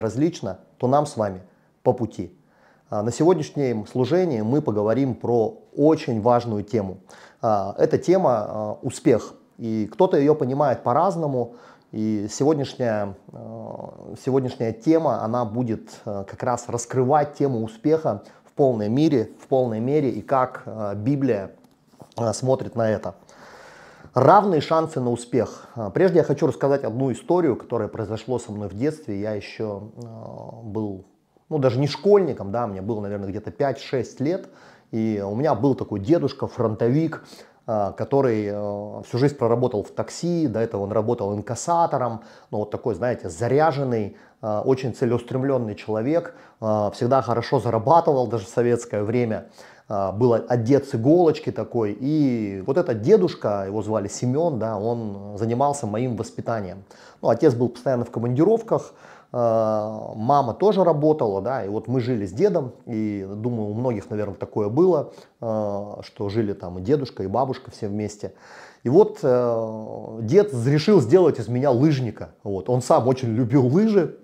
различно, то нам с вами по пути. А, на сегодняшнем служении мы поговорим про очень важную тему. А, эта тема а, – успех. И кто-то ее понимает по-разному, и сегодняшняя, сегодняшняя тема, она будет как раз раскрывать тему успеха в полной мере, в полной мере, и как Библия смотрит на это. Равные шансы на успех. А, прежде я хочу рассказать одну историю, которая произошло со мной в детстве. Я еще а, был, ну даже не школьником, да, мне было, наверное, где-то 5-6 лет. И у меня был такой дедушка, фронтовик, а, который всю жизнь проработал в такси, до этого он работал инкассатором, ну вот такой, знаете, заряженный, очень целеустремленный человек, всегда хорошо зарабатывал даже в советское время. А, был одет с иголочки такой, и вот этот дедушка, его звали Семен, да, он занимался моим воспитанием. Ну, отец был постоянно в командировках, а, мама тоже работала, да, и вот мы жили с дедом, и думаю, у многих, наверное, такое было, а, что жили там и дедушка, и бабушка все вместе. И вот э, дед решил сделать из меня лыжника, вот, он сам очень любил лыжи,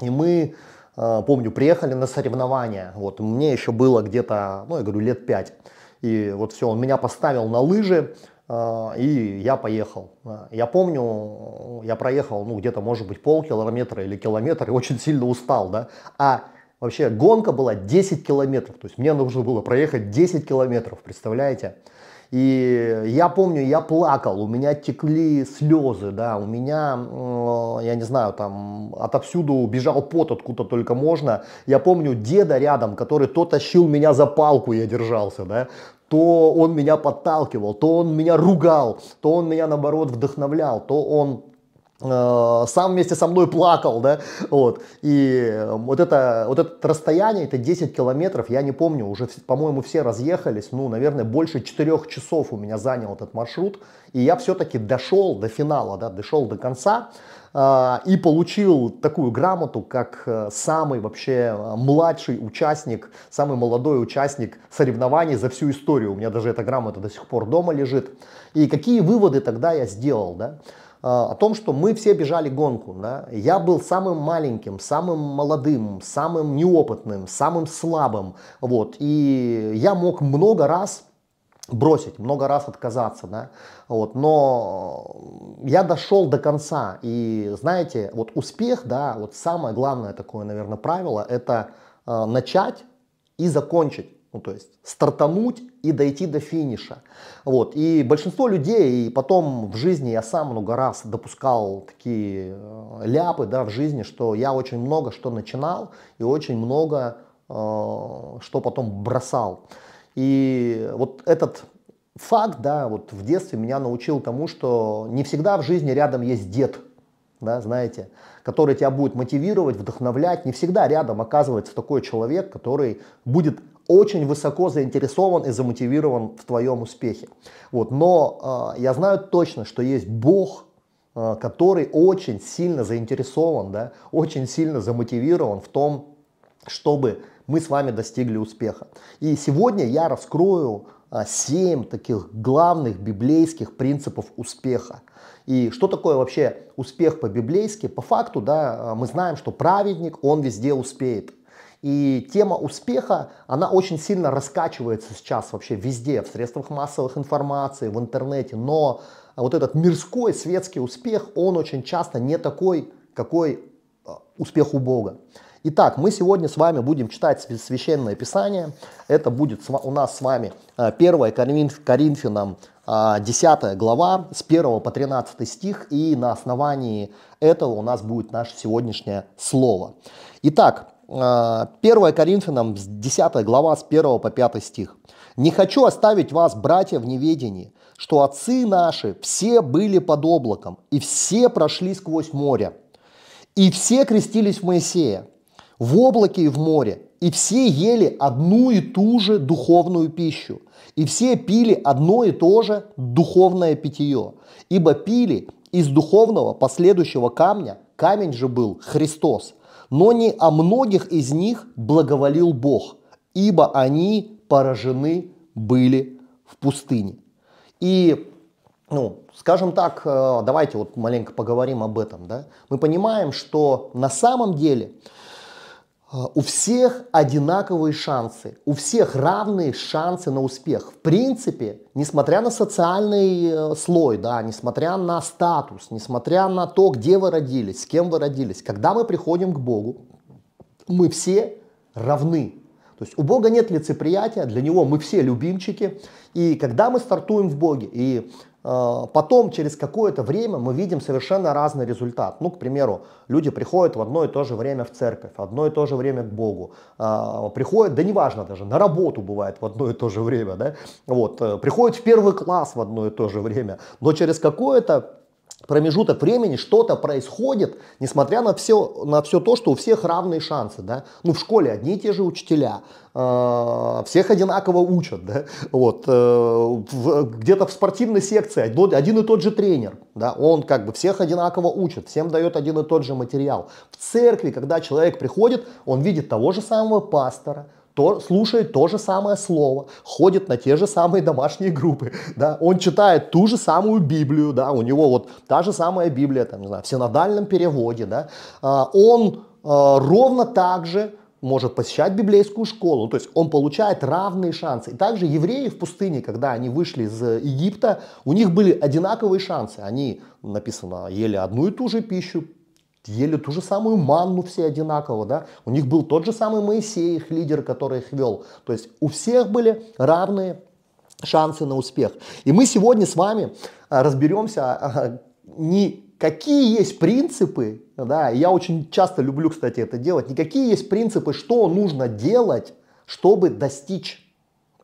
и мы Э, помню, приехали на соревнования, вот, мне еще было где-то, ну, я говорю, лет пять. И вот все, он меня поставил на лыжи, э, и я поехал. Э, я помню, я проехал, ну, где-то, может быть, полкилометра или километр, и очень сильно устал, да. А вообще гонка была 10 километров, то есть мне нужно было проехать 10 километров, представляете? И я помню, я плакал, у меня текли слезы, да, у меня, э, я не знаю, там отовсюду бежал пот, откуда только можно. Я помню деда рядом, который то тащил меня за палку, я держался, да, то он меня подталкивал, то он меня ругал, то он меня, наоборот, вдохновлял, то он Э, сам вместе со мной плакал, да, вот, и э, вот это, вот это расстояние, это 10 километров, я не помню, уже, по-моему, все разъехались, ну, наверное, больше 4 часов у меня занял этот маршрут, и я все-таки дошел до финала, да, дошел до конца, э, и получил такую грамоту, как самый вообще младший участник, самый молодой участник соревнований за всю историю. У меня даже эта грамота до сих пор дома лежит. И какие выводы тогда я сделал, да? А, о том, что мы все бежали гонку. Да? Я был самым маленьким, самым молодым, самым неопытным, самым слабым. Вот. И я мог много раз бросить, много раз отказаться, да, вот, но я дошел до конца, и знаете, вот успех, да, вот самое главное такое, наверное, правило, это а, начать и закончить, ну, то есть стартануть и дойти до финиша. Вот. И большинство людей, и потом в жизни я сам много раз допускал такие э, ляпы да, в жизни, что я очень много что начинал и очень много э, что потом бросал. И вот этот факт, да, вот в детстве меня научил тому, что не всегда в жизни рядом есть дед, да, знаете, который тебя будет мотивировать, вдохновлять. Не всегда рядом оказывается такой человек, который будет очень высоко заинтересован и замотивирован в твоем успехе. Вот. Но э, я знаю точно, что есть Бог, э, который очень сильно заинтересован, да, очень сильно замотивирован в том, чтобы мы с вами достигли успеха. И сегодня я раскрою э, а, 7 таких главных библейских принципов успеха. И что такое вообще успех по-библейски? По факту, да, мы знаем, что праведник, он везде успеет. И тема успеха, она очень сильно раскачивается сейчас вообще везде, в средствах массовых информации, в интернете, но вот этот мирской светский успех, он очень часто не такой, какой а, успех у Бога. Итак, мы сегодня с вами будем читать Священное Писание. Это будет у нас с вами 1 а, Коринфянам 10 а, глава с 1 по 13 стих. И на основании этого у нас будет наше сегодняшнее слово. Итак, 1 а, Коринфянам 10 глава с 1 по 5 стих. «Не хочу оставить вас, братья, в неведении, что отцы наши все были под облаком, и все прошли сквозь море, и все крестились в Моисея, в облаке и в море, и все ели одну и ту же духовную пищу, и все пили одно и то же духовное питье, ибо пили из духовного последующего камня, камень же был Христос – но не о многих из них благоволил Бог, ибо они поражены были в пустыне. И, ну, скажем так, э, давайте вот маленько поговорим об этом, да. Мы понимаем, что на самом деле а, у всех одинаковые шансы, у всех равные шансы на успех. В принципе, несмотря на социальный э, слой, да, несмотря на статус, несмотря на то, где вы родились, с кем вы родились, когда мы приходим к Богу, мы все равны. То есть у Бога нет лицеприятия, для Него мы все любимчики. И когда мы стартуем в Боге, и а, потом, через какое-то время, мы видим совершенно разный результат. Ну, к примеру, люди приходят в одно и то же время в церковь, в одно и то же время к Богу. А, приходят, да неважно даже, на работу бывает в одно и то же время, да? Вот, э, приходят в первый класс в одно и то же время. Но через какое-то промежуток времени что-то происходит, несмотря на все, на все то, что у всех равные шансы, да. Ну, в школе одни и те же учителя, э, всех одинаково учат, да. Вот, э, где-то в спортивной секции один и тот же тренер, да, он как бы всех одинаково учит, всем дает один и тот же материал. В церкви, когда человек приходит, он видит того же самого пастора, то, слушает то же самое слово, ходит на те же самые домашние группы, да, он читает ту же самую Библию, да, у него вот та же самая Библия, там, не знаю, в синодальном переводе, да, а, он а, ровно так же может посещать библейскую школу, то есть он получает равные шансы. И также евреи в пустыне, когда они вышли из Египта, у них были одинаковые шансы. Они, написано, ели одну и ту же пищу, ели ту же самую манну все одинаково, да, у них был тот же самый Моисей, их лидер, который их вел, то есть у всех были равные шансы на успех. И мы сегодня с вами а, разберемся а, а, не какие есть принципы, да, я очень часто люблю, кстати, это делать, не какие есть принципы, что нужно делать, чтобы достичь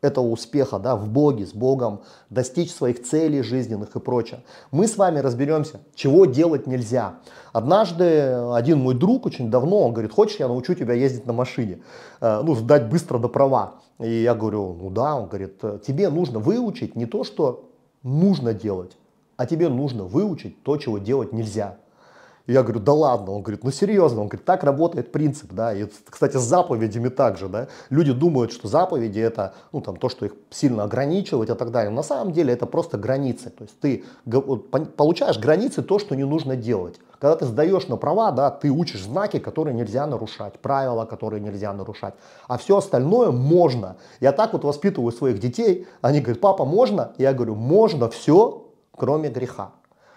этого успеха, да, в Боге, с Богом, достичь своих целей жизненных и прочее. Мы с вами разберемся, чего делать нельзя. Однажды один мой друг очень давно, он говорит, хочешь, я научу тебя ездить на машине, э, ну, сдать быстро до права. И я говорю, ну да, он говорит, «Э, тебе нужно выучить не то, что нужно делать, а тебе нужно выучить то, чего делать нельзя я говорю, да ладно. Он говорит, ну серьезно. Он говорит, так работает принцип, да. И, кстати, с заповедями также, да. Люди думают, что заповеди это, ну там, то, что их сильно ограничивать и так далее. на самом деле это просто границы. То есть ты получаешь границы то, что не нужно делать. Когда ты сдаешь на права, да, ты учишь знаки, которые нельзя нарушать, правила, которые нельзя нарушать. А все остальное можно. Я так вот воспитываю своих детей. Они говорят, папа, можно? Я говорю, можно все, кроме греха.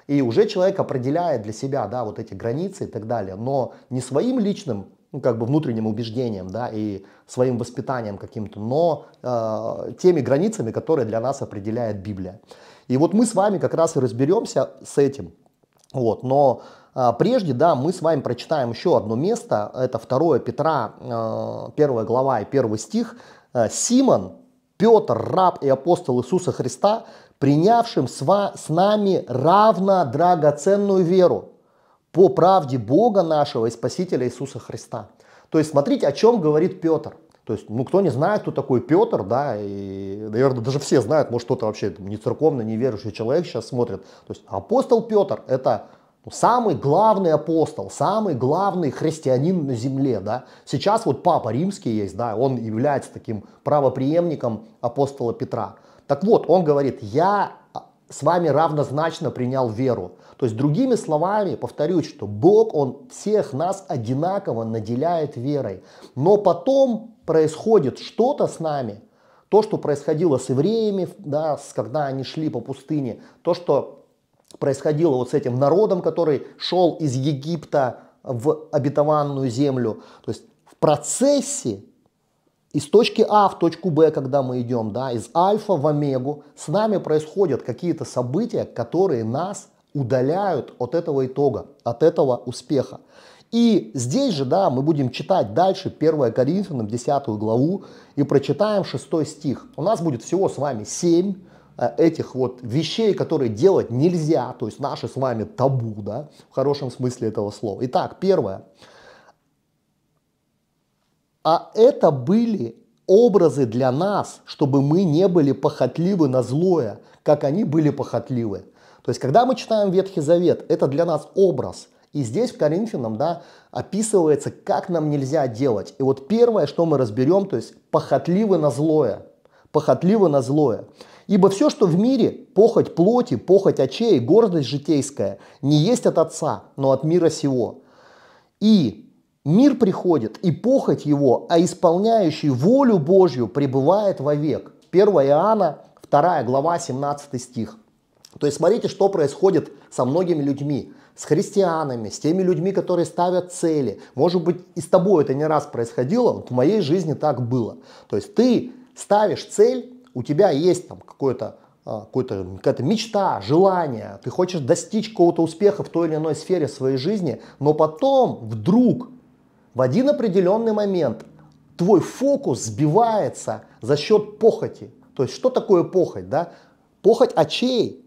И уже человек определяет для себя, да, вот эти границы и так далее, но не своим личным, ну, как бы внутренним убеждением, да, и своим воспитанием каким-то, но э, теми границами, которые для нас определяет Библия. И вот мы с вами как раз и разберемся с этим. Вот, но э, прежде, да, мы с вами прочитаем еще одно место, это 2 Петра, э, 1 глава и 1 стих. «Э, «Симон, Петр, раб и апостол Иисуса Христа, принявшим с нами равно драгоценную веру по правде Бога нашего и Спасителя Иисуса Христа. То есть смотрите, о чем говорит Петр. То есть, ну, кто не знает, кто такой Петр, да, и, наверное, даже все знают, может, кто-то вообще не церковный, не верующий человек сейчас смотрит. То есть, апостол Петр – это ну, самый главный апостол, самый главный христианин на земле, да. Сейчас вот Папа Римский есть, да, он является таким правоприемником апостола Петра. Так вот, он говорит, я а, с вами равнозначно принял веру. То есть, другими словами, повторюсь, что Бог, Он всех нас одинаково наделяет верой. Но потом происходит что-то с нами, то, что происходило с евреями, да, с когда они шли по пустыне, то, что происходило вот с этим народом, который шел из Египта в обетованную землю. То есть в процессе из точки А в точку Б, когда мы идем, да, из альфа в омегу, с нами происходят какие-то события, которые нас удаляют от этого итога, от этого успеха. И здесь же, да, мы будем читать дальше 1 Коринфянам 10 главу и прочитаем 6 стих. У нас будет всего с вами 7 э, этих вот вещей, которые делать нельзя, то есть наши с вами табу, да, в хорошем смысле этого слова. Итак, первое – а это были образы для нас, чтобы мы не были похотливы на злое, как они были похотливы. То есть, когда мы читаем Ветхий Завет, это для нас образ. И здесь в Коринфянам да, описывается, как нам нельзя делать. И вот первое, что мы разберем, то есть похотливы на злое. Похотливы на злое. Ибо все, что в мире, похоть плоти, похоть очей, гордость житейская, не есть от Отца, но от мира сего. И Мир приходит, и похоть его, а исполняющий волю Божью пребывает вовек. 1 Иоанна, 2 глава, 17 стих. То есть смотрите, что происходит со многими людьми, с христианами, с теми людьми, которые ставят цели. Может быть, и с тобой это не раз происходило, вот в моей жизни так было. То есть ты ставишь цель, у тебя есть там какое-то а, какая то какая-то мечта, желание, ты хочешь достичь какого-то успеха в той или иной сфере своей жизни, но потом вдруг в один определенный момент твой фокус сбивается за счет похоти. То есть что такое похоть? Да? Похоть очей,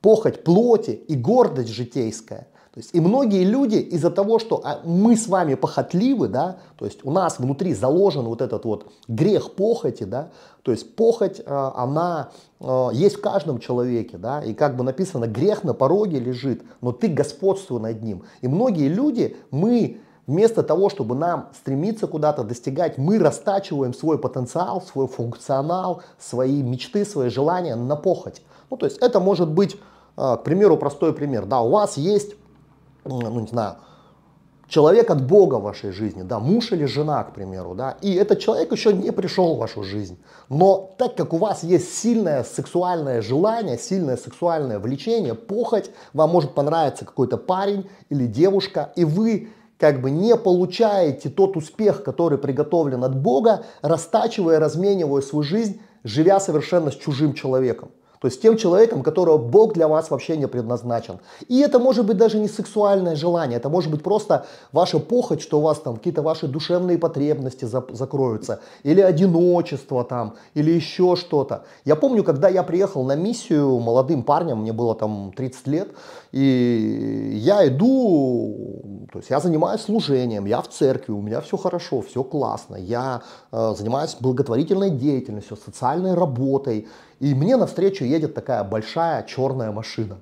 похоть плоти и гордость житейская. То есть и многие люди из-за того, что а, мы с вами похотливы, да, то есть у нас внутри заложен вот этот вот грех похоти, да, то есть похоть, э, она э, есть в каждом человеке, да, и как бы написано, грех на пороге лежит, но ты господствуй над ним. И многие люди, мы Вместо того, чтобы нам стремиться куда-то достигать, мы растачиваем свой потенциал, свой функционал, свои мечты, свои желания на похоть. Ну, то есть это может быть, а, к примеру, простой пример. Да, у вас есть, ну, не знаю, человек от Бога в вашей жизни, да, муж или жена, к примеру, да, и этот человек еще не пришел в вашу жизнь. Но так как у вас есть сильное сексуальное желание, сильное сексуальное влечение, похоть, вам может понравиться какой-то парень или девушка, и вы как бы не получаете тот успех, который приготовлен от Бога, растачивая, разменивая свою жизнь, живя совершенно с чужим человеком. То есть тем человеком, которого Бог для вас вообще не предназначен. И это может быть даже не сексуальное желание, это может быть просто ваша похоть, что у вас там какие-то ваши душевные потребности за, закроются, или одиночество там, или еще что-то. Я помню, когда я приехал на миссию молодым парнем, мне было там 30 лет, и я иду, то есть я занимаюсь служением, я в церкви, у меня все хорошо, все классно, я э, занимаюсь благотворительной деятельностью, социальной работой. И мне навстречу едет такая большая черная машина.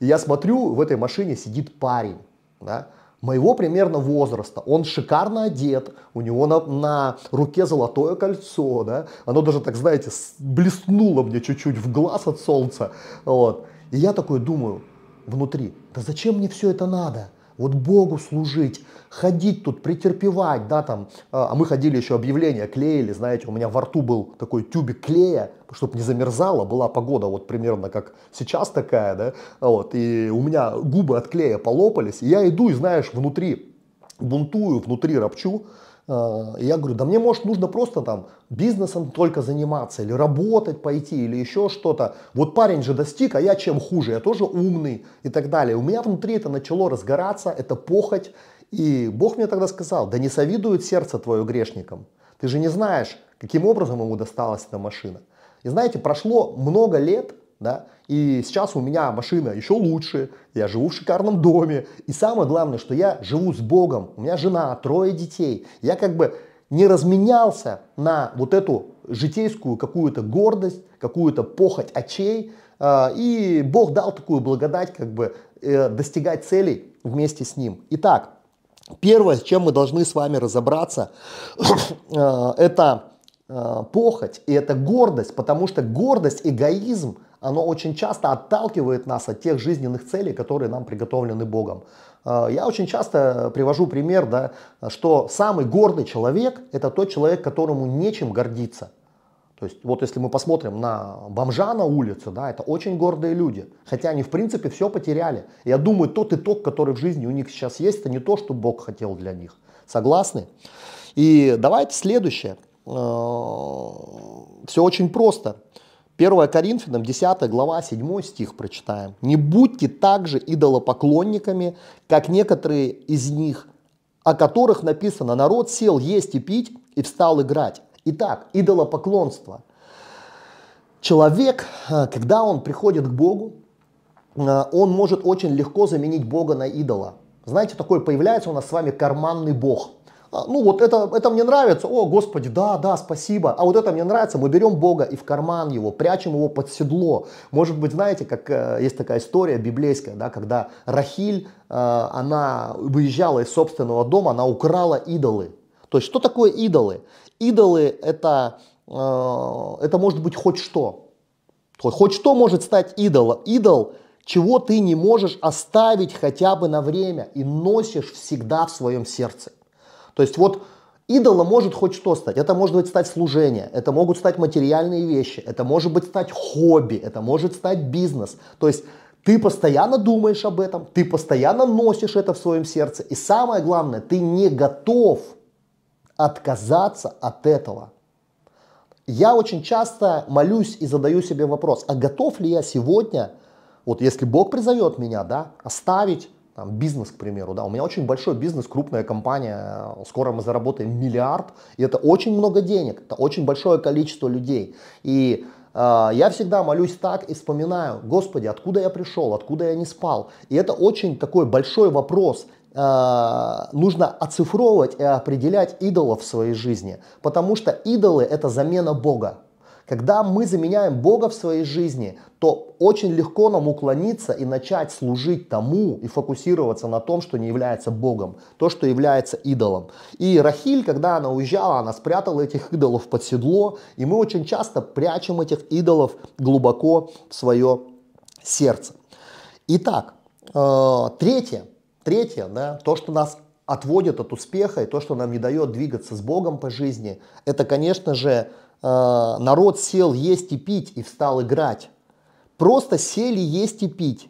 И я смотрю, в этой машине сидит парень, да, моего примерно возраста. Он шикарно одет, у него на, на руке золотое кольцо, да, оно даже, так знаете, блеснуло мне чуть-чуть в глаз от солнца, вот. И я такой думаю, внутри. Да зачем мне все это надо? Вот Богу служить, ходить тут, претерпевать, да, там. А, а мы ходили еще объявления, клеили, знаете, у меня во рту был такой тюбик клея, чтобы не замерзало, была погода вот примерно как сейчас такая, да, вот, и у меня губы от клея полопались, и я иду, и знаешь, внутри бунтую, внутри ропчу, а, я говорю, да мне, может, нужно просто там бизнесом только заниматься, или работать пойти, или еще что-то. Вот парень же достиг, а я чем хуже, я тоже умный и так далее. У меня внутри это начало разгораться, это похоть. И Бог мне тогда сказал, да не совидует сердце твое грешникам. Ты же не знаешь, каким образом ему досталась эта машина. И знаете, прошло много лет, да, и сейчас у меня машина еще лучше, я живу в шикарном доме, и самое главное, что я живу с Богом, у меня жена, трое детей, я как бы не разменялся на вот эту житейскую какую-то гордость, какую-то похоть очей. А, и Бог дал такую благодать, как бы э, достигать целей вместе с ним. Итак, первое, с чем мы должны с вами разобраться, э, это э, похоть и это гордость, потому что гордость, эгоизм – оно очень часто отталкивает нас от тех жизненных целей, которые нам приготовлены Богом. Э, я очень часто привожу пример, да, что самый гордый человек – это тот человек, которому нечем гордиться. То есть вот если мы посмотрим на бомжа на улице, да, это очень гордые люди. Хотя они в принципе все потеряли. Я думаю, тот итог, который в жизни у них сейчас есть, это не то, что Бог хотел для них. Согласны? И давайте следующее. Э, все очень просто. 1 Коринфянам 10 глава 7 стих прочитаем. «Не будьте также идолопоклонниками, как некоторые из них, о которых написано, народ сел есть и пить и встал играть». Итак, идолопоклонство. Человек, э, когда он приходит к Богу, э, он может очень легко заменить Бога на идола. Знаете, такой появляется у нас с вами карманный Бог – а, ну вот это, это мне нравится, о, Господи, да, да, спасибо, а вот это мне нравится, мы берем Бога и в карман его, прячем его под седло. Может быть, знаете, как э, есть такая история библейская, да, когда Рахиль, э, она выезжала из собственного дома, она украла идолы. То есть, что такое идолы? Идолы это, э, это может быть хоть что. Хоть что может стать идолом. Идол чего ты не можешь оставить хотя бы на время и носишь всегда в своем сердце. То есть вот идола может хоть что стать. Это может быть стать служение, это могут стать материальные вещи, это может быть стать хобби, это может стать бизнес. То есть ты постоянно думаешь об этом, ты постоянно носишь это в своем сердце. И самое главное, ты не готов отказаться от этого. Я очень часто молюсь и задаю себе вопрос, а готов ли я сегодня, вот если Бог призовет меня, да, оставить там, бизнес, к примеру, да, у меня очень большой бизнес, крупная компания, скоро мы заработаем миллиард, и это очень много денег, это очень большое количество людей, и э, я всегда молюсь так и вспоминаю, Господи, откуда я пришел, откуда я не спал, и это очень такой большой вопрос, э, нужно оцифровывать и определять идолов в своей жизни, потому что идолы это замена Бога, когда мы заменяем Бога в своей жизни, то очень легко нам уклониться и начать служить тому и фокусироваться на том, что не является Богом, то, что является идолом. И Рахиль, когда она уезжала, она спрятала этих идолов под седло, и мы очень часто прячем этих идолов глубоко в свое сердце. Итак, э, третье, третье, да, то, что нас отводит от успеха и то, что нам не дает двигаться с Богом по жизни, это, конечно же, Э, народ сел есть и пить и встал играть. Просто сели есть и пить.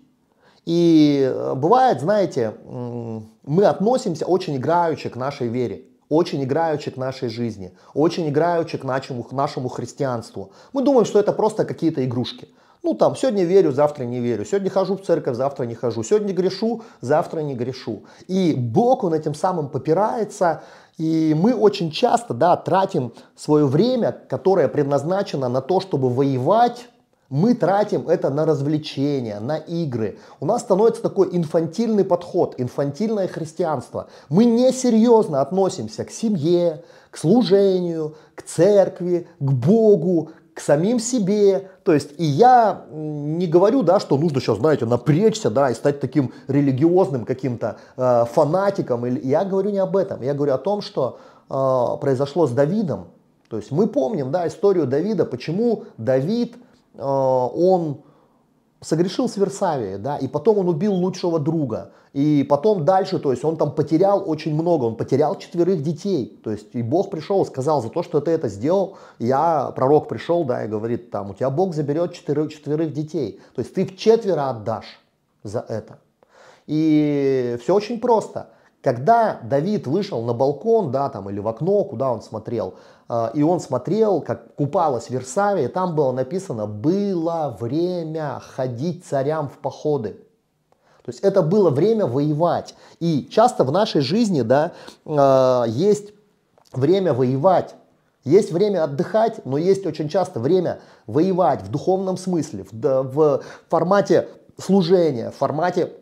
И э, бывает, знаете, мы относимся очень играючи к нашей вере, очень играючи к нашей жизни, очень играючи к нашему, к нашему христианству. Мы думаем, что это просто какие-то игрушки. Ну, там, сегодня верю, завтра не верю, сегодня хожу в церковь, завтра не хожу, сегодня грешу, завтра не грешу. И Бог, он этим самым попирается, и мы очень часто, да, тратим свое время, которое предназначено на то, чтобы воевать, мы тратим это на развлечения, на игры. У нас становится такой инфантильный подход, инфантильное христианство. Мы несерьезно относимся к семье, к служению, к церкви, к Богу, к самим себе. То есть, и я не говорю, да, что нужно сейчас, знаете, напрячься, да, и стать таким религиозным каким-то э, фанатиком. Или, я говорю не об этом. Я говорю о том, что э, произошло с Давидом. То есть мы помним, да, историю Давида, почему Давид, э, он согрешил с Версавией, да, и потом он убил лучшего друга, и потом дальше, то есть он там потерял очень много, он потерял четверых детей, то есть и Бог пришел, сказал, за то, что ты это сделал, я, пророк пришел, да, и говорит, там, у тебя Бог заберет четверых, четверых детей, то есть ты в четверо отдашь за это. И все очень просто. Когда Давид вышел на балкон, да, там, или в окно, куда он смотрел, а, и он смотрел, как купалась Версавия, и там было написано «Было время ходить царям в походы». То есть это было время воевать. И часто в нашей жизни да, а, есть время воевать. Есть время отдыхать, но есть очень часто время воевать в духовном смысле, в, в формате служения, в формате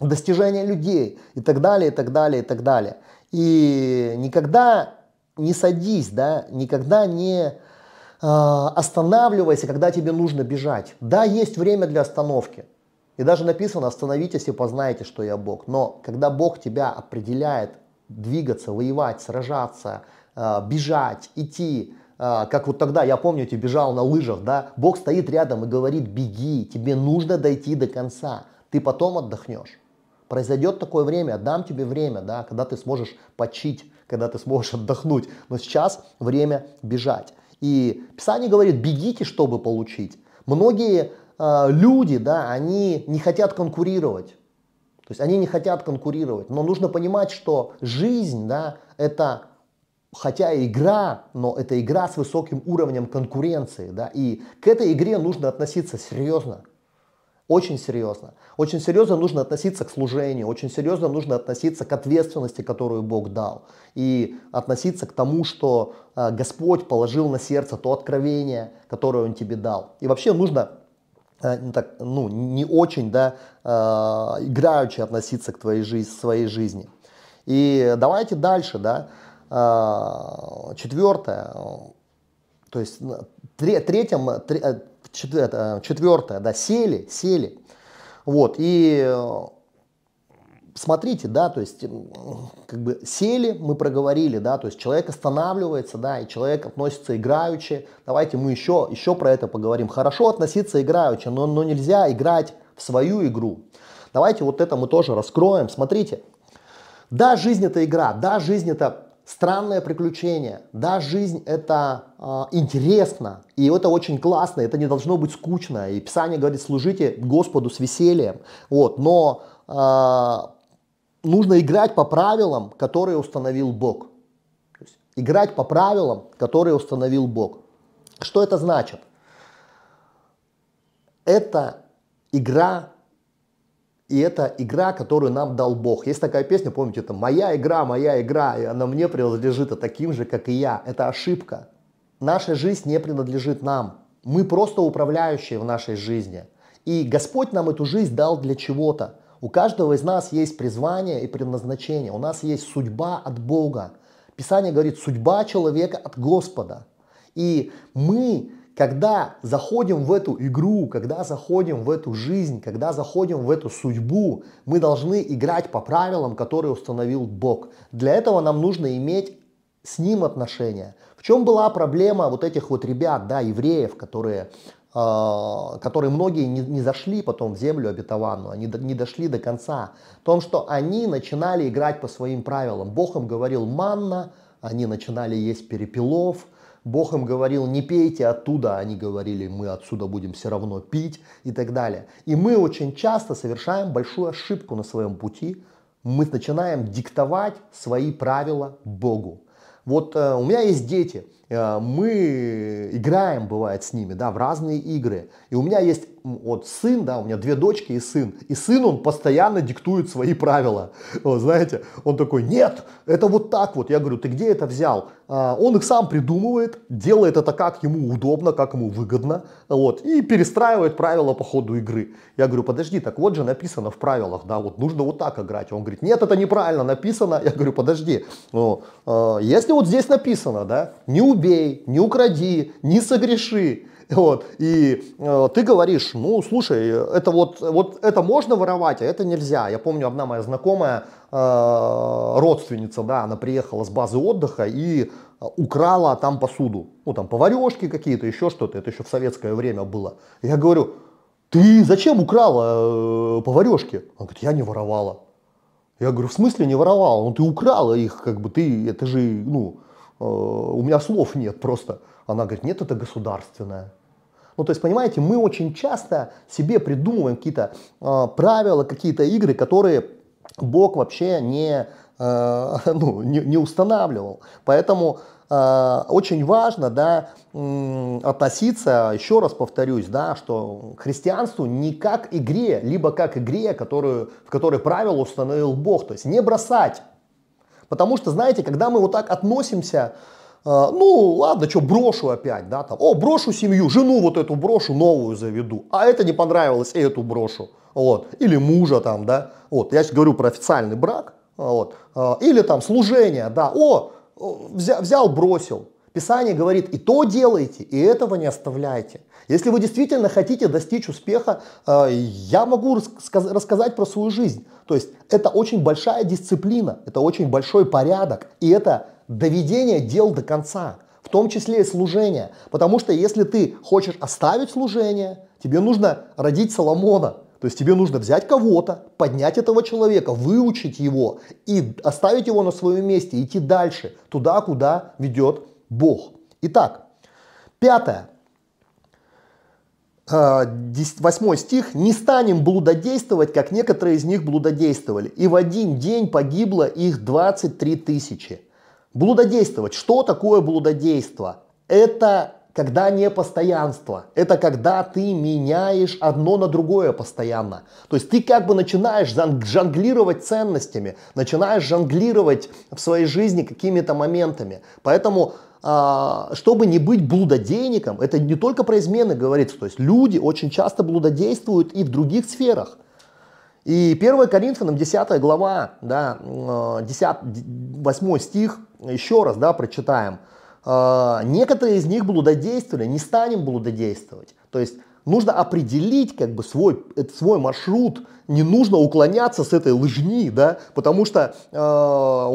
достижения людей и так далее, и так далее, и так далее. И никогда не садись, да, никогда не а, останавливайся, когда тебе нужно бежать. Да, есть время для остановки. И даже написано, остановитесь и познаете, что я Бог. Но когда Бог тебя определяет двигаться, воевать, сражаться, а, бежать, идти, а, как вот тогда, я помню, ты бежал на лыжах, да, Бог стоит рядом и говорит, беги, тебе нужно дойти до конца, ты потом отдохнешь. Произойдет такое время, дам тебе время, да, когда ты сможешь почить, когда ты сможешь отдохнуть. Но сейчас время бежать. И Писание говорит, бегите, чтобы получить. Многие э, люди, да, они не хотят конкурировать. То есть они не хотят конкурировать. Но нужно понимать, что жизнь, да, это хотя и игра, но это игра с высоким уровнем конкуренции, да, и к этой игре нужно относиться серьезно. Очень серьезно. Очень серьезно нужно относиться к служению, очень серьезно нужно относиться к ответственности, которую Бог дал. И относиться к тому, что э, Господь положил на сердце то откровение, которое Он тебе дал. И вообще нужно э, так, ну, не очень да, э, играючи относиться к твоей жизни, своей жизни. И давайте дальше. Да. Э, Четвертое. То есть третьем. Э, четвертое, да, сели, сели. Вот, и э, смотрите, да, то есть как бы сели, мы проговорили, да, то есть человек останавливается, да, и человек относится играючи. Давайте мы еще, еще про это поговорим. Хорошо относиться играючи, но, но нельзя играть в свою игру. Давайте вот это мы тоже раскроем. Смотрите, да, жизнь это игра, да, жизнь это странное приключение. Да, жизнь это э, интересно, и это очень классно, это не должно быть скучно. И Писание говорит, служите Господу с весельем. Вот, но э, нужно играть по правилам, которые установил Бог. Есть, играть по правилам, которые установил Бог. Что это значит? Это игра и это игра, которую нам дал Бог. Есть такая песня, помните, это «Моя игра, моя игра, и она мне принадлежит, а таким же, как и я». Это ошибка. Наша жизнь не принадлежит нам. Мы просто управляющие в нашей жизни. И Господь нам эту жизнь дал для чего-то. У каждого из нас есть призвание и предназначение. У нас есть судьба от Бога. Писание говорит, судьба человека от Господа. И мы когда заходим в эту игру, когда заходим в эту жизнь, когда заходим в эту судьбу, мы должны играть по правилам, которые установил Бог. Для этого нам нужно иметь с ним отношения. В чем была проблема вот этих вот ребят, да, евреев, которые, э, которые многие не, не зашли потом в землю обетованную, они до, не дошли до конца. В том, что они начинали играть по своим правилам. Бог им говорил манна, они начинали есть перепелов – Бог им говорил, не пейте оттуда, они говорили, мы отсюда будем все равно пить и так далее. И мы очень часто совершаем большую ошибку на своем пути, мы начинаем диктовать свои правила Богу. Вот э, у меня есть дети – Э, мы играем, бывает, с ними, да, в разные игры. И у меня есть вот сын, да, у меня две дочки и сын. И сын, он постоянно диктует свои правила. Вот, знаете, он такой, нет, это вот так вот. Я говорю, ты где это взял? Э, он их сам придумывает, делает это как ему удобно, как ему выгодно. Вот, и перестраивает правила по ходу игры. Я говорю, подожди, так вот же написано в правилах, да, вот нужно вот так играть. Он говорит, нет, это неправильно написано. Я говорю, подожди, ну, э, если вот здесь написано, да, не убей убей, не укради, не согреши. Вот. И э, ты говоришь, ну, слушай, это вот, вот это можно воровать, а это нельзя. Я помню, одна моя знакомая э, родственница, да, она приехала с базы отдыха и украла там посуду. Ну, там поварешки какие-то, еще что-то. Это еще в советское время было. Я говорю, ты зачем украла э, поварешки? Она говорит, я не воровала. Я говорю, в смысле не воровала? Ну, ты украла их, как бы, ты, это же, ну, Э, у меня слов нет просто. Она говорит, нет, это государственное. Ну, то есть, понимаете, мы очень часто себе придумываем какие-то э, правила, какие-то игры, которые Бог вообще не, э, ну, не, не устанавливал. Поэтому э, очень важно да, относиться, еще раз повторюсь, да, что к христианству не как игре, либо как игре, которую, в которой правила установил Бог. То есть не бросать Потому что, знаете, когда мы вот так относимся, э, ну ладно, что, брошу опять, да, там, о, брошу семью, жену вот эту брошу, новую заведу, а это не понравилось, и эту брошу, вот, или мужа там, да, вот, я сейчас говорю про официальный брак, вот, э, или там служение, да, о, взял, взял бросил, Писание говорит, и то делайте, и этого не оставляйте. Если вы действительно хотите достичь успеха, э, я могу рассказать про свою жизнь. То есть это очень большая дисциплина, это очень большой порядок, и это доведение дел до конца, в том числе и служение. Потому что если ты хочешь оставить служение, тебе нужно родить Соломона, то есть тебе нужно взять кого-то, поднять этого человека, выучить его и оставить его на своем месте, идти дальше, туда, куда ведет Бог. Итак, пятое. 8 а, стих, «Не станем блудодействовать, как некоторые из них блудодействовали, и в один день погибло их 23 тысячи». Блудодействовать. Что такое блудодейство? Это когда не постоянство. Это когда ты меняешь одно на другое постоянно. То есть ты как бы начинаешь жонглировать ценностями, начинаешь жонглировать в своей жизни какими-то моментами. Поэтому а, чтобы не быть блудодейником, это не только про измены говорится, то есть люди очень часто блудодействуют и в других сферах. И 1 Коринфянам 10 глава, да, 10, 8 э, стих, еще раз да, прочитаем – а, некоторые из них блудодействовали, не станем блудодействовать. То есть нужно определить как бы свой, свой маршрут, не нужно уклоняться с этой лыжни, да, потому что э,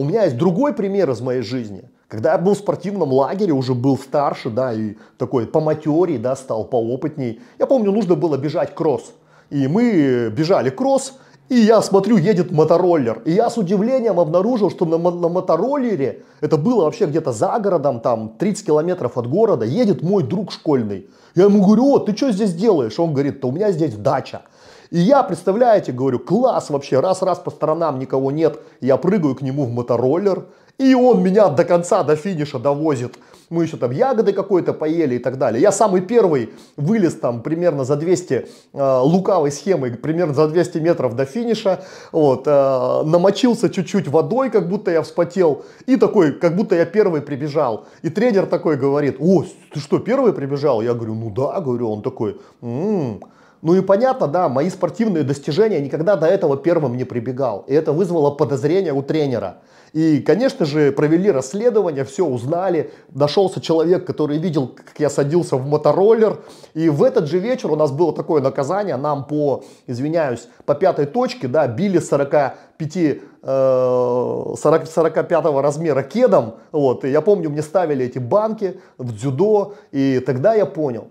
у меня есть другой пример из моей жизни. Когда я был в спортивном лагере, уже был старше, да, и такой по материи, да, стал поопытней. Я помню, нужно было бежать кросс. И мы бежали кросс, и я смотрю, едет мотороллер. И я с удивлением обнаружил, что на, на мотороллере, это было вообще где-то за городом, там 30 километров от города, едет мой друг школьный. Я ему говорю, о, ты что здесь делаешь? Он говорит, "То у меня здесь дача. И я, представляете, говорю, класс вообще, раз-раз по сторонам никого нет, я прыгаю к нему в мотороллер, и он меня до конца, до финиша довозит мы еще там ягоды какой-то поели и так далее. Я самый первый вылез там примерно за 200 э, лукавой схемой, примерно за 200 метров до финиша, вот, э, намочился чуть-чуть водой, как будто я вспотел, и такой, как будто я первый прибежал. И тренер такой говорит, о, ты что, первый прибежал? Я говорю, ну да, говорю, он такой, м-м, ну и понятно, да, мои спортивные достижения никогда до этого первым не прибегал. И это вызвало подозрение у тренера. И, конечно же, провели расследование, все узнали. Нашелся человек, который видел, как я садился в мотороллер. И в этот же вечер у нас было такое наказание. Нам по, извиняюсь, по пятой точке, да, били 45 э, 40, 45 размера кедом. Вот. И я помню, мне ставили эти банки в дзюдо. И тогда я понял,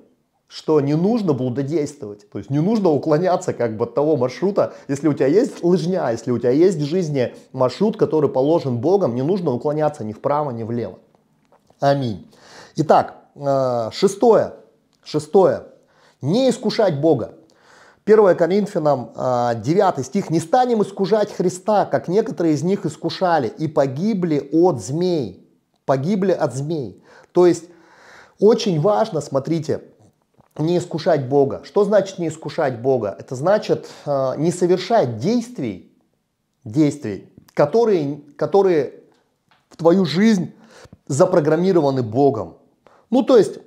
что не нужно блудодействовать. То есть не нужно уклоняться как бы от того маршрута. Если у тебя есть лыжня, если у тебя есть в жизни маршрут, который положен Богом, не нужно уклоняться ни вправо, ни влево. Аминь. Итак, э, шестое. Шестое. Не искушать Бога. 1 Коринфянам 9 э, стих. «Не станем искушать Христа, как некоторые из них искушали, и погибли от змей». Погибли от змей. То есть очень важно, смотрите, не искушать Бога. Что значит не искушать Бога? Это значит э, не совершать действий, действий, которые, которые в твою жизнь запрограммированы Богом. Ну, то есть,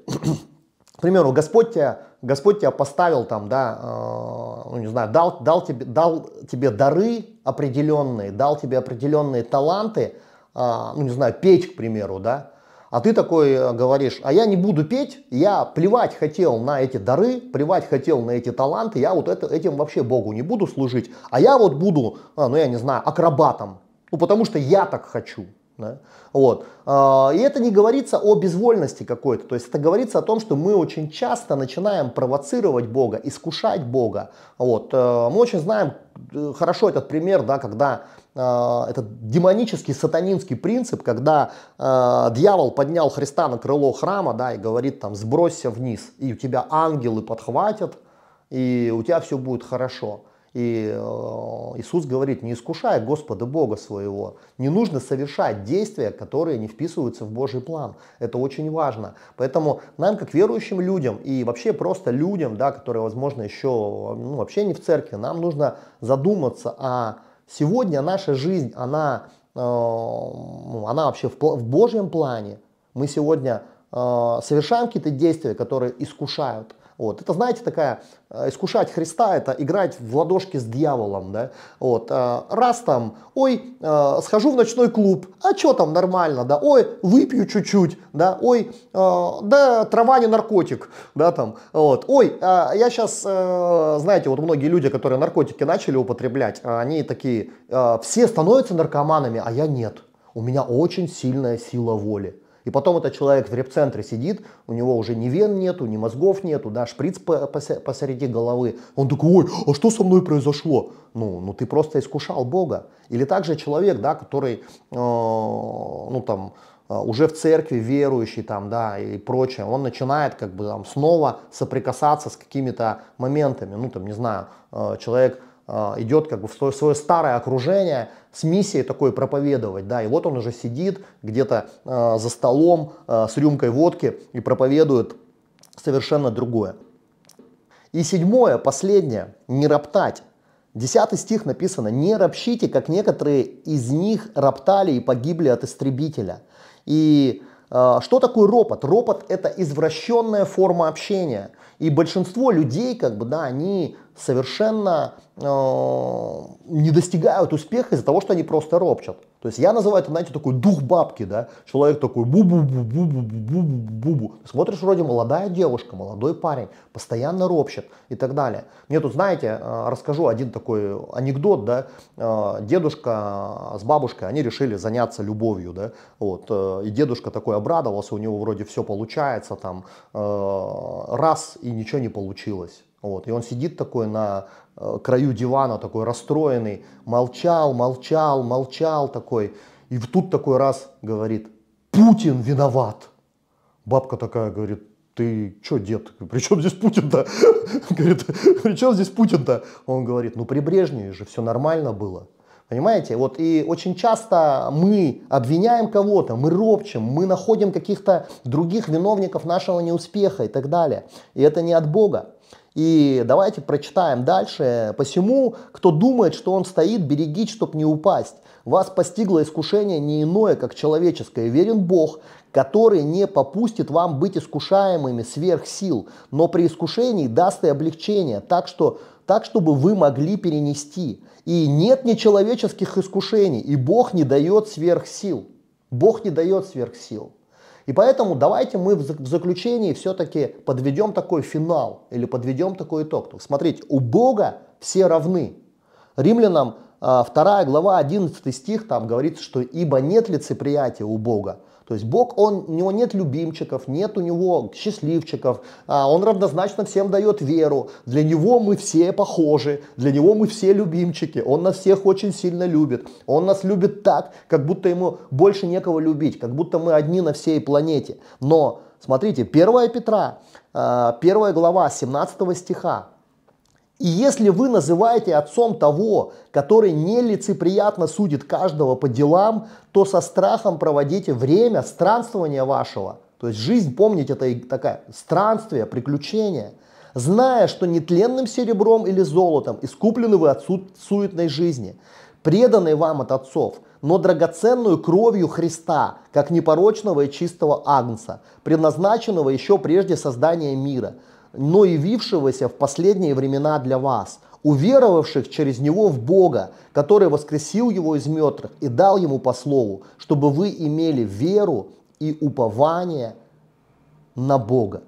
к примеру, Господь тебя, Господь тебя поставил там, да, э, ну, не знаю, дал, дал, тебе, дал тебе дары определенные, дал тебе определенные таланты, э, ну, не знаю, петь, к примеру, да, а ты такой э, говоришь, а я не буду петь, я плевать хотел на эти дары, плевать хотел на эти таланты, я вот это, этим вообще Богу не буду служить, а я вот буду, а, ну я не знаю, акробатом, ну потому что я так хочу. Да? Вот. А, и это не говорится о безвольности какой-то, то есть это говорится о том, что мы очень часто начинаем провоцировать Бога, искушать Бога. Вот. Э, мы очень знаем э, хорошо этот пример, да, когда э, этот демонический сатанинский принцип, когда э, дьявол поднял Христа на крыло храма, да, и говорит там, сбросься вниз, и у тебя ангелы подхватят, и у тебя все будет хорошо. И э, Иисус говорит, не искушай Господа Бога своего. Не нужно совершать действия, которые не вписываются в Божий план. Это очень важно. Поэтому нам, как верующим людям, и вообще просто людям, да, которые, возможно, еще ну, вообще не в церкви, нам нужно задуматься, а сегодня наша жизнь, она, э, ну, она вообще в, в Божьем плане. Мы сегодня э, совершаем какие-то действия, которые искушают – вот. Это, знаете, такая э, искушать Христа, это играть в ладошки с дьяволом, да, вот, э, раз там, ой, э, схожу в ночной клуб, а что там нормально, да, ой, выпью чуть-чуть, да, ой, да, трава не наркотик, да, там, вот, ой, я сейчас, знаете, вот многие люди, которые наркотики начали употреблять, они такие, все становятся наркоманами, а я нет, у меня очень сильная сила воли, и потом этот человек в репцентре сидит, у него уже ни вен нету, ни мозгов нету, да, шприц посреди головы. Он такой, ой, а что со мной произошло? Ну, ну ты просто искушал Бога. Или также человек, да, который, э, ну там, э, уже в церкви верующий там, да, и прочее, он начинает как бы там снова соприкасаться с какими-то моментами, ну там, не знаю, э, человек а, идет как бы в свое, свое старое окружение с миссией такой проповедовать, да, и вот он уже сидит где-то э, за столом э, с рюмкой водки и проповедует совершенно другое. И седьмое, последнее, не роптать. Десятый стих написано, не ропщите, как некоторые из них роптали и погибли от истребителя. И э, что такое ропот? Ропот это извращенная форма общения – и большинство людей, как бы, да, они совершенно э, не достигают успеха из-за того, что они просто ропчат. То есть я называю это, знаете, такой дух бабки, да, человек такой бу-бу-бу-бу-бу-бу-бу-бу. Смотришь, вроде молодая девушка, молодой парень, постоянно ропщет и так далее. Мне тут, знаете, э, расскажу один такой анекдот, да, э, дедушка с бабушкой, они решили заняться любовью, да, вот, э, и дедушка такой обрадовался, у него вроде все получается, там, раз и ничего не получилось. Вот. И он сидит такой на Э, краю дивана, такой расстроенный, молчал, молчал, молчал такой. И тут такой раз говорит, Путин виноват. Бабка такая говорит, ты чё, дед, при чем здесь Путин-то? Говорит, при чем здесь Путин-то? Он говорит, ну при Брежневе же все нормально было. Понимаете? Вот и очень часто мы обвиняем кого-то, мы ропчем, мы находим каких-то других виновников нашего неуспеха и так далее. И это не от Бога. И давайте прочитаем дальше. «Посему, кто думает, что он стоит, берегите, чтоб не упасть. Вас постигло искушение не иное, как человеческое. Верен Бог, который не попустит вам быть искушаемыми сверх сил, но при искушении даст и облегчение, так, что, так чтобы вы могли перенести. И нет нечеловеческих искушений, и Бог не дает сверх сил. Бог не дает сверх сил. И поэтому давайте мы в заключении все-таки подведем такой финал или подведем такой итог. Смотрите, у Бога все равны. Римлянам 2 а, глава 11 стих, там говорится, что «Ибо нет лицеприятия у Бога». То есть Бог, он, у него нет любимчиков, нет у него счастливчиков, а, он равнозначно всем дает веру. Для него мы все похожи, для него мы все любимчики, он нас всех очень сильно любит. Он нас любит так, как будто ему больше некого любить, как будто мы одни на всей планете. Но, смотрите, 1 Петра, 1 а, глава 17 стиха, и если вы называете отцом того, который нелицеприятно судит каждого по делам, то со страхом проводите время странствования вашего. То есть жизнь, помните, это такая странствие, приключение. Зная, что нетленным серебром или золотом искуплены вы от суетной жизни, преданной вам от отцов, но драгоценную кровью Христа, как непорочного и чистого агнца, предназначенного еще прежде создания мира – но явившегося в последние времена для вас, уверовавших через него в Бога, который воскресил его из мертвых и дал ему по слову, чтобы вы имели веру и упование на Бога.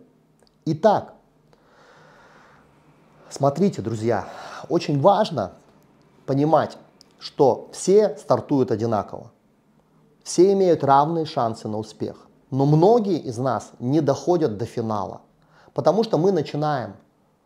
Итак, смотрите, друзья, очень важно понимать, что все стартуют одинаково. Все имеют равные шансы на успех. Но многие из нас не доходят до финала. Потому что мы начинаем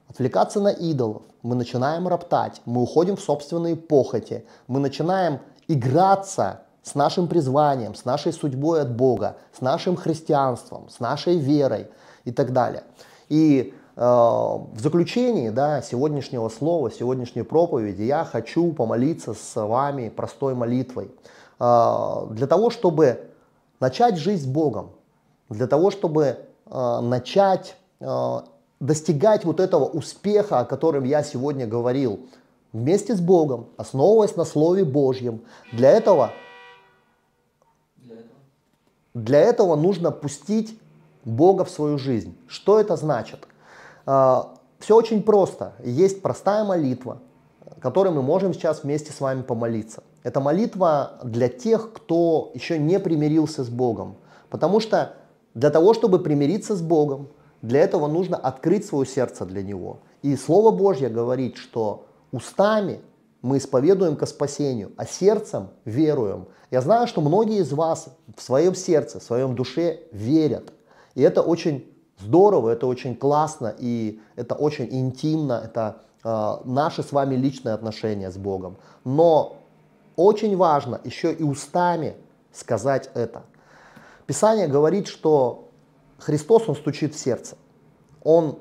отвлекаться на идолов, мы начинаем роптать, мы уходим в собственные похоти, мы начинаем играться с нашим призванием, с нашей судьбой от Бога, с нашим христианством, с нашей верой и так далее. И э, в заключении да, сегодняшнего слова, сегодняшней проповеди я хочу помолиться с вами простой молитвой. Э, для того, чтобы начать жизнь с Богом, для того, чтобы э, начать Э, достигать вот этого успеха, о котором я сегодня говорил, вместе с Богом, основываясь на Слове Божьем. Для этого, для этого нужно пустить Бога в свою жизнь. Что это значит? Э, Все очень просто. Есть простая молитва, которой мы можем сейчас вместе с вами помолиться. Это молитва для тех, кто еще не примирился с Богом. Потому что для того, чтобы примириться с Богом, для этого нужно открыть свое сердце для него. И Слово Божье говорит, что устами мы исповедуем ко спасению, а сердцем веруем. Я знаю, что многие из вас в своем сердце, в своем душе верят. И это очень здорово, это очень классно, и это очень интимно, это э, наши с вами личные отношения с Богом. Но очень важно еще и устами сказать это. Писание говорит, что Христос, Он стучит в сердце. Он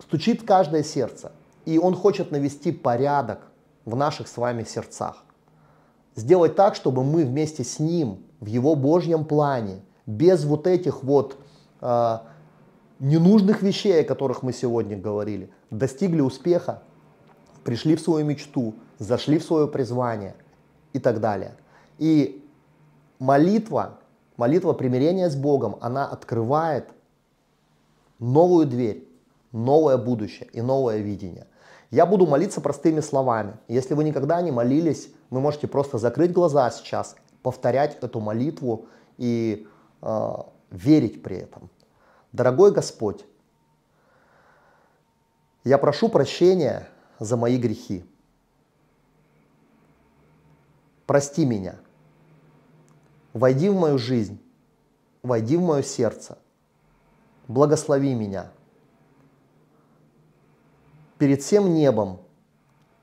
стучит в каждое сердце. И Он хочет навести порядок в наших с вами сердцах. Сделать так, чтобы мы вместе с Ним, в Его Божьем плане, без вот этих вот э, ненужных вещей, о которых мы сегодня говорили, достигли успеха, пришли в свою мечту, зашли в свое призвание и так далее. И молитва Молитва примирения с Богом, она открывает новую дверь, новое будущее и новое видение. Я буду молиться простыми словами. Если вы никогда не молились, вы можете просто закрыть глаза сейчас, повторять эту молитву и э, верить при этом. Дорогой Господь, я прошу прощения за мои грехи. Прости меня – Войди в мою жизнь, войди в мое сердце, благослови меня. Перед всем небом,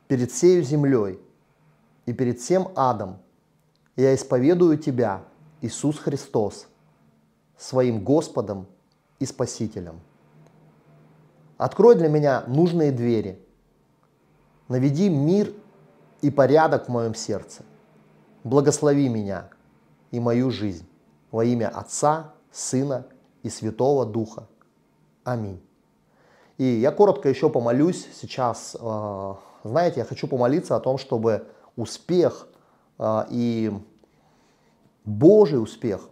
перед всею землей и перед всем адом я исповедую Тебя, Иисус Христос, своим Господом и Спасителем. Открой для меня нужные двери. Наведи мир и порядок в моем сердце. Благослови меня – и мою жизнь. Во имя Отца, Сына и Святого Духа. Аминь. И я коротко еще помолюсь сейчас. Э, знаете, я хочу помолиться о том, чтобы успех э, и Божий успех,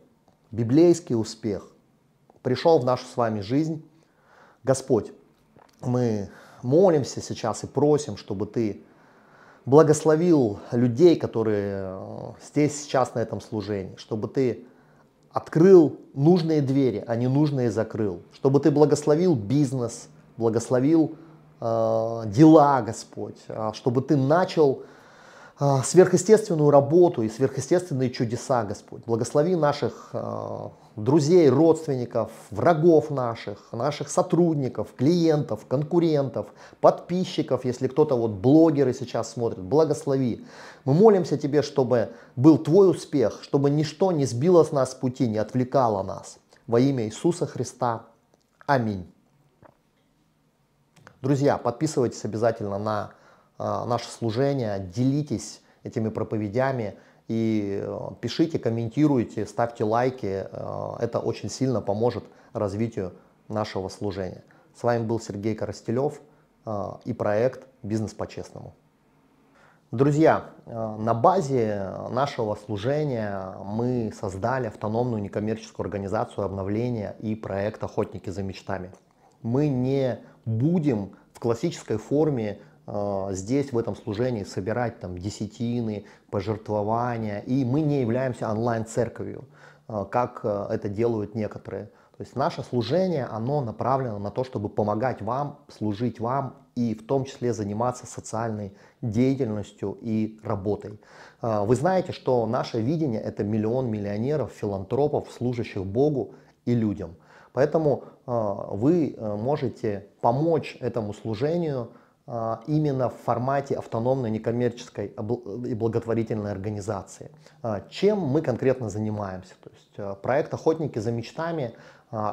библейский успех пришел в нашу с вами жизнь. Господь, мы молимся сейчас и просим, чтобы Ты благословил людей, которые э, здесь сейчас на этом служении, чтобы ты открыл нужные двери, а не нужные закрыл, чтобы ты благословил бизнес, благословил э, дела, Господь, а чтобы ты начал а, сверхъестественную работу и сверхъестественные чудеса, Господь. Благослови наших а, друзей, родственников, врагов наших, наших сотрудников, клиентов, конкурентов, подписчиков, если кто-то вот блогеры сейчас смотрит, благослови. Мы молимся Тебе, чтобы был Твой успех, чтобы ничто не сбило с нас пути, не отвлекало нас. Во имя Иисуса Христа. Аминь. Друзья, подписывайтесь обязательно на а, наше служение, делитесь этими проповедями и э, пишите, комментируйте, ставьте лайки. Э, это очень сильно поможет развитию нашего служения. С вами был Сергей Коростелев э, и проект «Бизнес по-честному». Друзья, на базе нашего служения мы создали автономную некоммерческую организацию обновления и проект «Охотники за мечтами». Мы не будем в классической форме Э, здесь в этом служении собирать там десятины, пожертвования, и мы не являемся онлайн-церковью, э, как э, это делают некоторые. То есть наше служение, оно направлено на то, чтобы помогать вам, служить вам и в том числе заниматься социальной деятельностью и работой. Вы знаете, что наше видение – это миллион миллионеров, филантропов, служащих Богу и людям. Поэтому вы можете помочь этому служению – а, именно в формате автономной некоммерческой э, и благотворительной организации. А, чем мы конкретно занимаемся? То есть а, проект «Охотники за мечтами»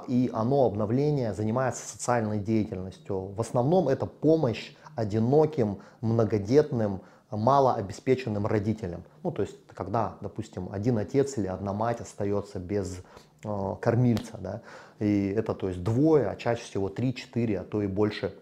и оно, обновление, занимается социальной деятельностью. В основном это помощь одиноким, многодетным, малообеспеченным родителям. Ну, то есть, когда, допустим, один отец или одна мать остается без э, кормильца, да, и это, то есть, двое, а чаще всего три, четыре, а то и больше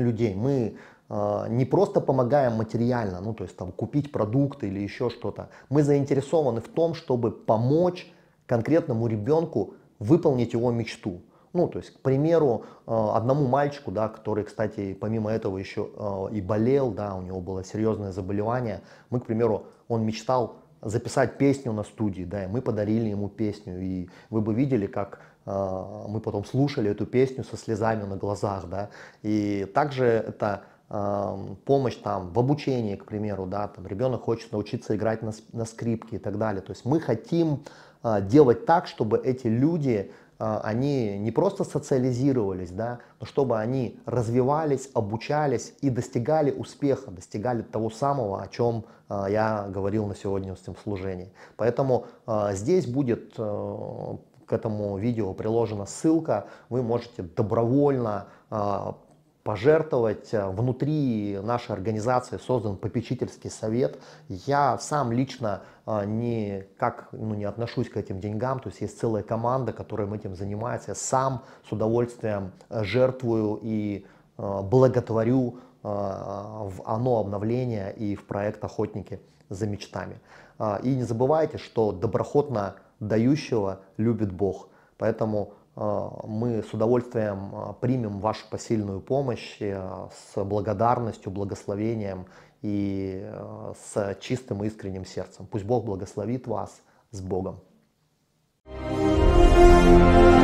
людей. Мы а, не просто помогаем материально, ну то есть там купить продукты или еще что-то. Мы заинтересованы в том, чтобы помочь конкретному ребенку выполнить его мечту. Ну, то есть, к примеру, а, одному мальчику, да, который, кстати, помимо этого еще а, и болел, да, у него было серьезное заболевание, мы, к примеру, он мечтал записать песню на студии, да, и мы подарили ему песню, и вы бы видели, как а, мы потом слушали эту песню со слезами на глазах, да, и также это а, помощь там в обучении, к примеру, да, там ребенок хочет научиться играть на, на скрипке и так далее. То есть мы хотим а, делать так, чтобы эти люди, они не просто социализировались, да, но чтобы они развивались, обучались и достигали успеха, достигали того самого, о чем я говорил на сегодняшнем служении. Поэтому здесь будет к этому видео приложена ссылка, вы можете добровольно а, пожертвовать. А, внутри нашей организации создан попечительский совет. Я сам лично а, не, как, ну, не отношусь к этим деньгам, то есть есть целая команда, которая этим занимается. Я сам с удовольствием жертвую и благотворю в оно обновление и в проект «Охотники за мечтами». И не забывайте, что доброхотно дающего любит Бог. Поэтому э, мы с удовольствием э, примем вашу посильную помощь э, с благодарностью, благословением и с чистым и искренним сердцем. Пусть Бог благословит вас с Богом. thank you